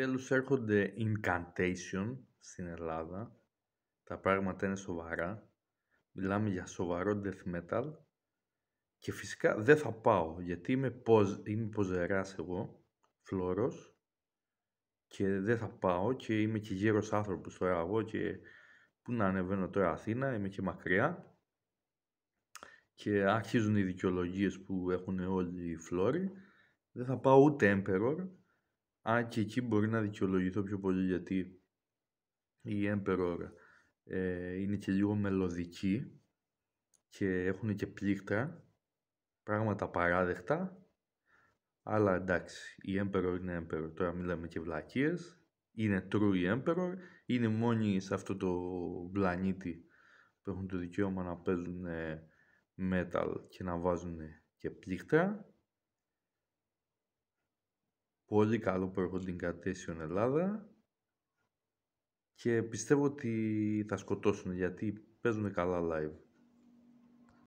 Τέλος έρχονται incantation στην Ελλάδα. Τα πράγματα είναι σοβαρά. Μιλάμε για σοβαρό death metal. Και φυσικά δεν θα πάω γιατί είμαι, ποζ, είμαι ποζεράς εγώ, φλόρος. Και δεν θα πάω και είμαι και γύρος άνθρωπος τώρα εγώ και που να ανεβαίνω τώρα Αθήνα, είμαι και μακριά. Και αρχίζουν οι δικαιολογίες που έχουν όλοι οι φλόροι. Δεν θα πάω ούτε Emperor, Α και εκεί μπορεί να δικαιολογηθώ πιο πολύ γιατί η Emperor ε, είναι και λίγο μελωδική και έχουν και πλήκτρα, πράγματα παράδεκτα, αλλά εντάξει, η Emperor είναι Emperor. Τώρα μιλάμε και βλακίες, είναι true η Emperor, είναι μόνοι σε αυτό το πλανήτη που έχουν το δικαίωμα να παίζουν metal και να βάζουν και πλήκτρα πολύ καλό κατήσει κατέσιον Ελλάδα και πιστεύω ότι θα σκοτώσουν γιατί παίζουν καλά live.